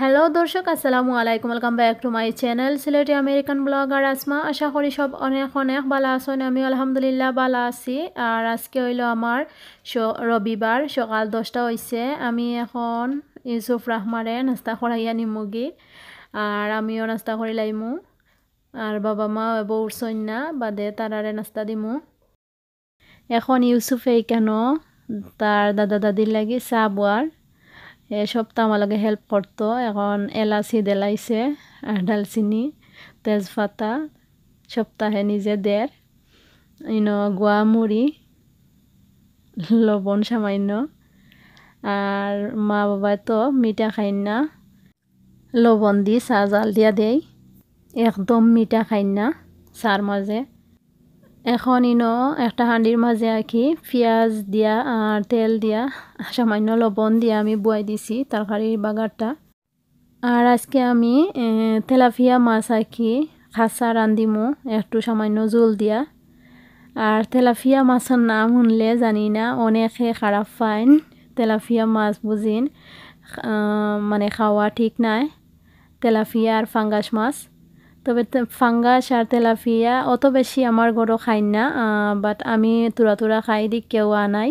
hello দর্শক আসসালামু আলাইকুম welcome back to my channel Sylheti American blogger Asma আশা করি সব অনেক অনেক ভালো আছেন আমি আলহামদুলিল্লাহ ভালো আছি আর আজকে হইল আমার রবিবার সকাল দশটা হয়েছে আমি এখন ইউসুফ রাহমারে নাস্তা করাই আনি মুগি আর আমিও নাস্তা করি লাইমু আর বাবা মা বউর সৈন্যা বাদে তারারে নাস্তা দিমু এখন ইউসুফ এই কেন তার দাদা দাদির লাগে চা বোয়ার সপ্তাহ আমার লগে হেল্প করতো এখন এলাচি দেলাইছে আর ডালচিনি তেজপাতা সপ্তাহে নিজে দের ইন মুড়ি লবণ সামান্য আর মা বাবা তো মিঠা খাই না লবণ দি চা জাল দিয়া দেই একদম মিঠা খাই না চার মাঝে এখন ইনো একটা হাঁডির মাঝে আঁকি পেঁয়াজ দিয়া আর তেল দিয়া সামান্য লবণ দিয়া আমি বুয়াই দিছি তরকারির বাগারটা আর আজকে আমি তেলাফিয়া মাছ আঁকি খাসা রান্ধিমু একটু সামান্য জোল দিয়া আর তেলাফিয়া মাছের নাম শুনলে জানি না অনেকে খারাপ ফাইন তেলাফিয়া মাছ বুঝিন মানে খাওয়া ঠিক নাই তেলাফিয়া আর ফাঙ্গাস মাছ তবে ফাঙ্গাস আর তেলাফিয়া অত বেশি আমার ঘরও খাই না বাট আমি তুরা তুরা খাই দি কেউ আনাই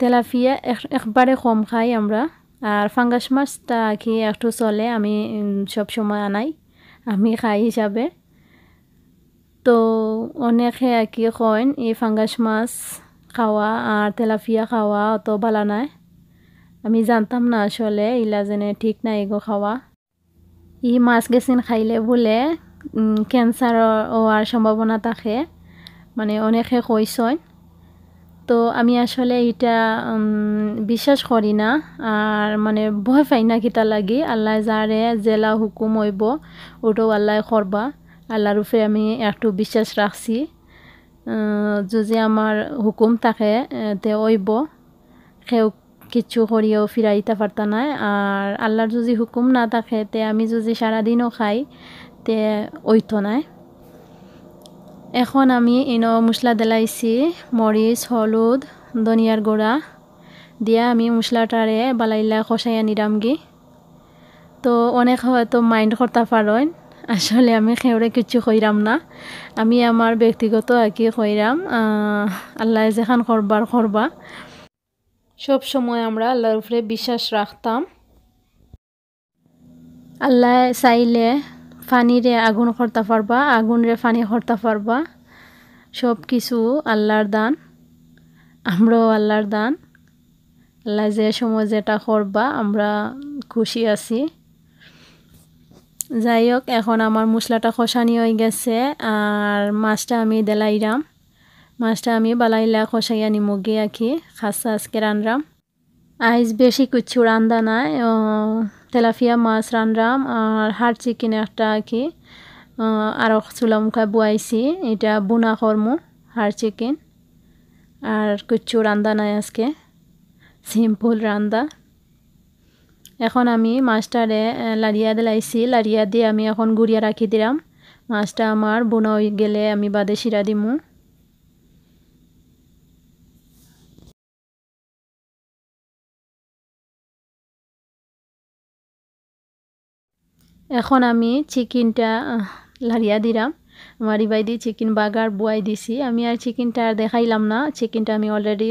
তেলাফিয়া একবারে কম খাই আমরা আর ফাঙ্গাস মাছটা কি একটু চলে আমি সব সময় আনাই আমি খাই হিসাবে তো অনেকে আর কি কয়েন এই ফাঙ্গাস মাছ খাওয়া আর তেলাফিয়া খাওয়া অত ভালো নাই আমি জানতাম না আসলে ইলা যেনে ঠিক নাই এগো খাওয়া ই মাছ গেছিন খাইলে বোলে ক্যান্সার হওয়ার সম্ভাবনা থাকে মানে অনেকে কইসন তো আমি আসলে এটা বিশ্বাস করি না আর মানে ভয় পাই না কিতা লাগি আল্লাহ যারে জেলা হুকুম হইব ওটাও আল্লাহ করবা আল্লাহর উপরে আমি একটু বিশ্বাস রাখছি যদি আমার হুকুম থাকে তে ওইব সেও কিচ্ছু করিও ফিরাইতে পারতা না আর আল্লাহর যদি হুকুম না থাকে তে আমি যদি সারাদিনও খাই তে ওইতো নাই এখন আমি ইনো মশলা দেলাইছি মরিচ হলুদ ধনিয়ার গুঁড়া দিয়া আমি মশলাটারে বালাইলা খসাইয়া নিরামগি তো অনেক হয়তো মাইন্ড করতে পারেন আসলে আমি খেউরে কিছু কইরাম না আমি আমার ব্যক্তিগত আর কি কইরাম আল্লাহ যেখান করবার করবা সব সময় আমরা আল্লাহর উপরে বিশ্বাস রাখতাম আল্লাহ চাইলে ফানিরে আগুন করতে পারবা আগুনরে ফানি করতে পারবা সব কিছু আল্লাহর দান আমরাও আল্লাহর দান আল্লাহ যে সময় যেটা করবা আমরা খুশি আছি যাই হোক এখন আমার মশলাটা খসানি হয়ে গেছে আর মাছটা আমি দেলাইরাম মাছটা আমি বালাইলা খসাইয়া নিমগে আঁকি খাসা আজকে রানরাম আইস বেশি কিছু রান্দা নাই তেলাফিয়া মাছ রানরাম আর হাড় চিকেন একটা আঁকি আর মুখা বুয়াইছি এটা বোনা কর্ম হাড় চিকেন আর কুচ্ছু রান্দা নাই আজকে সিম্পল রান্দা এখন আমি মাছটারে লাড়িয়া দিলাইছি লাড়িয়া দিয়ে আমি এখন গুড়িয়া রাখি দিলাম মাছটা আমার বোনা গেলে আমি বাদে শিরা দিমু এখন আমি চিকেনটা লাড়িয়া দিলাম মারি বাই দিয়ে চিকেন বাগার বয়াই দিছি আমি আর চিকেনটা আর দেখাইলাম না চিকেনটা আমি অলরেডি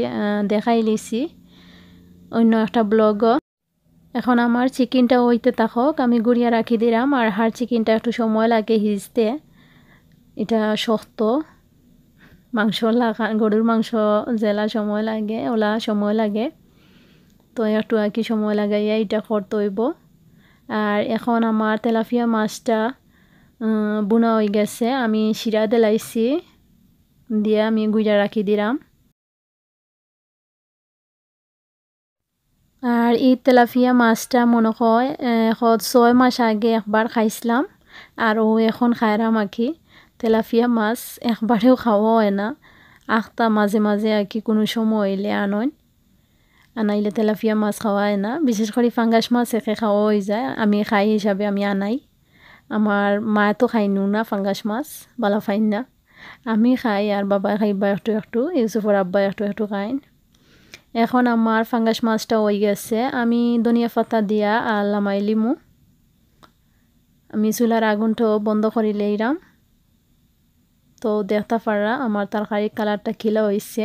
দেখাই লিছি অন্য একটা ব্লগও এখন আমার চিকেনটা ওইতে থাকক আমি গুড়িয়া রাখি দিলাম আর হার চিকেনটা একটু সময় লাগে হিজতে এটা শক্ত মাংস লাগা গরুর মাংস জেলা সময় লাগে ওলা সময় লাগে তো একটু আর কি সময় লাগাইয়া এটা করতে হইব আর এখন আমার তেলাফিয়া মাছটা বোনা হয়ে গেছে আমি শিরা দেলাইছি দিয়ে আমি গুজা রাখি দিলাম আর এই তেলাফিয়া মাছটা মনে হয় এখন ছয় মাস আগে একবার খাইছিলাম আর ও এখন খায়রা মাখি তেলাফিয়া মাছ একবারেও খাওয়া হয় না আখতা মাঝে মাঝে আর কি কোনো সময় এলে আনয় আনাইলে তেলাপিয়া মাছ খাওয়া না বিশেষ করে ফাঙ্গাস মাছ একে খাওয়া হয়ে যায় আমি খাই হিসাবে আমি আনাই আমার মা তো খাই নু না ফাঙ্গাস মাছ বালা ফাইন না আমি খাই আর বাবা খাইবা একটু একটু ইউসুফর আব্বা একটু একটু খাইন এখন আমার ফাঙ্গাস মাছটা হয়ে গেছে আমি ধনিয়া ফাতা দিয়া আর লামাই লিমু আমি চুলার আগুনটো বন্ধ করি লইলাম তো দেখতে পারা আমার তরকারির কালারটা খিলা হয়েছে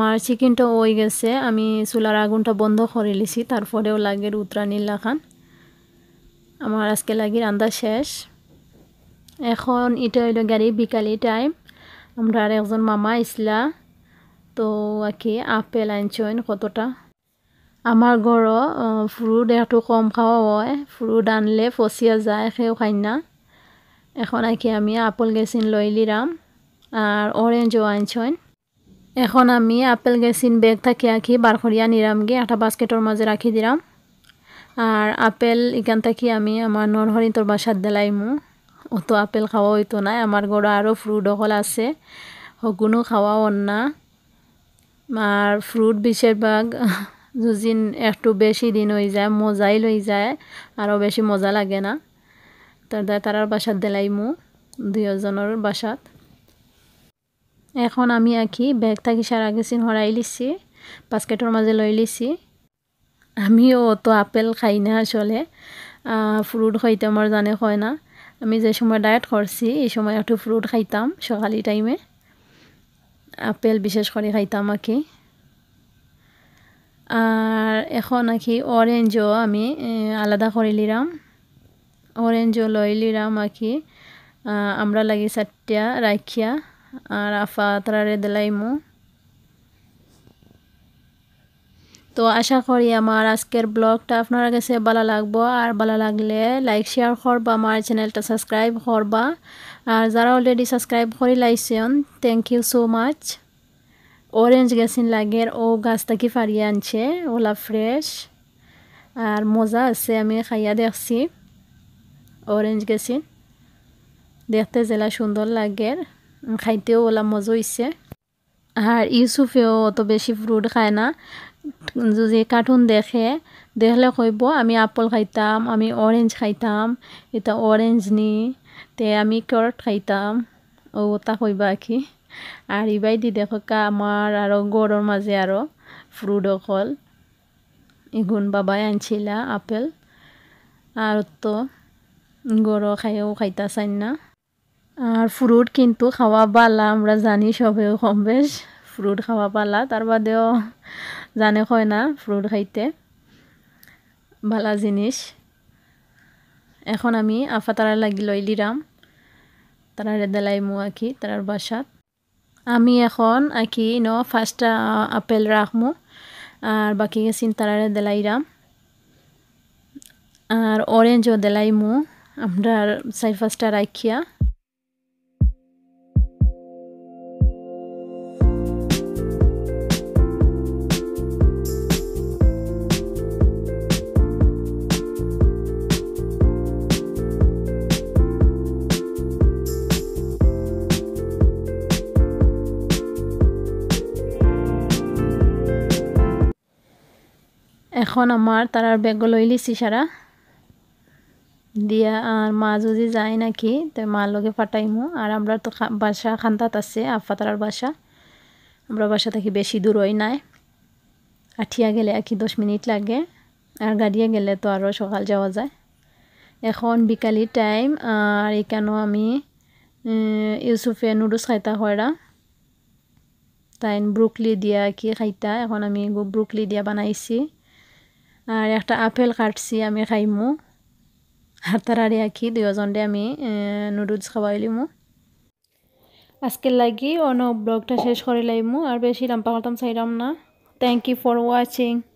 আমার চিকেনটা ওই গেছে আমি চুলার আগুনটা বন্ধ করে লিছি তারপরেও লাগে উত্তরা নীলাখান আমার আজকে লাগি রান্দা শেষ এখন এটা হইল গাড়ি বিকালি টাইম আমরা আর একজন মামা ইসলা তো আর কি আপেল আনছেন কতটা আমার ঘর ফ্রুট একটু কম খাওয়া হয় ফ্রুট আনলে ফসিয়া যায় সেও খাই না এখন আর কি আমি আপেল গেছিন লইলিরাম আর অরেঞ্জও আনছেন এখন আমি আপেল গেছিন বেগ থাকি আঁকি বার করিয়া নিলাম গিয়ে একটা বাস্কেটের মাঝে রাখি দিলাম আর আপেল এখান থাকি আমি আমার নরহরি তোর বাসার দেলাইমু অত আপেল খাওয়া হইতো না আমার গড়া আরও ফ্রুট অকল আছে সগুনো খাওয়াও না আর ফ্রুট বেশিরভাগ দুদিন একটু বেশি দিন হয়ে যায় মজাই লই যায় আরও বেশি মজা লাগে না তার বাসাত বাসাত দেলাইমু দুজনের বাসাত এখন আমি আঁকি ব্যাগ থাকি সারা গেছিন হরাই লিছি বাস্কেটর মাঝে লই লিছি আমিও অত আপেল খাই না আসলে ফ্রুট খাইতে আমার জানে হয় না আমি যে সময় ডায়েট করছি এই সময় একটু ফ্রুট খাইতাম সকালি টাইমে আপেল বিশেষ করে খাইতাম আঁকি আর এখন আঁকি অরেঞ্জও আমি আলাদা করে লিরাম অরেঞ্জও লই লিরাম আঁকি আমরা লাগি চারটিয়া রাখিয়া আর আফা তারারে দিলাইমু তো আশা করি আমার আজকের ব্লগটা আপনার কাছে ভালো লাগবো আর ভালো লাগলে লাইক শেয়ার করবা আমার চ্যানেলটা সাবস্ক্রাইব করবা আর যারা অলরেডি সাবস্ক্রাইব করে লাইছেন thank you so much orange গেছিন লাগের ও গাছটা কি ফারিয়ে আনছে ওলা ফ্রেশ আর মজা আছে আমি খাইয়া দেখছি অরেঞ্জ গেছিন দেখতে জেলা সুন্দর লাগের খাইতেও ওলা মজা হইছে আর ইউসুফেও অত বেশি ফ্রুট খায় না যদি কার্টুন দেখে দেখলে কইব আমি আপেল খাইতাম আমি অরেঞ্জ খাইতাম এটা অরেঞ্জ নি তে আমি ক্যারট খাইতাম ও ওটা কইবা কি আর ইবাই দি দেখকা আমার আরও গড়ের মাঝে আরও ফ্রুট অকল ইগুন বাবাই আনছিলা আপেল আর তো গড় খাইও খাইতা চাই না আর ফ্রুট কিন্তু খাওয়া পালা আমরা জানি সবে কম বেশ ফ্রুট খাওয়া পালা তার বাদেও জানে হয় না ফ্রুট খাইতে ভালা জিনিস এখন আমি আফা তারা লাগি লই লিরাম তারা রেদালাই মু আঁকি তার বাসাত আমি এখন আঁকি ন ফার্স্টটা আপেল রাখমু আর বাকি গেছিন তারারে দেলাইরাম আর অরেঞ্জও দেলাইমু আমরা সাইফাসটা রাখিয়া এখন আমার তারার ব্যাগ লিছি সারা দিয়া আর মা যদি যায় নাকি তো মার লগে ফাটাইমু আর আমরা তো বাসা খান্তাত আছে আফা তার বাসা আমরা বাসা থাকি বেশি দূর হই নাই আঠিয়া গেলে আর কি দশ মিনিট লাগে আর গাড়িয়া গেলে তো আরও সকাল যাওয়া যায় এখন বিকালি টাইম আর এখানেও আমি ইউসুফে নুডলস খাইতা হয়রা তাই ব্রুকলি দিয়া কি খাইতা এখন আমি ব্রুকলি দিয়া বানাইছি আর একটা আপেল কাটছি আমি খাইমু আর তারারে আঁকি দুজনরে আমি নুডলস খাওয়াইলিমু আজকের লাগি অন্য ব্লগটা শেষ করে লাইমু আর বেশি লম্পা করতাম চাইলাম না থ্যাংক ইউ ফর ওয়াচিং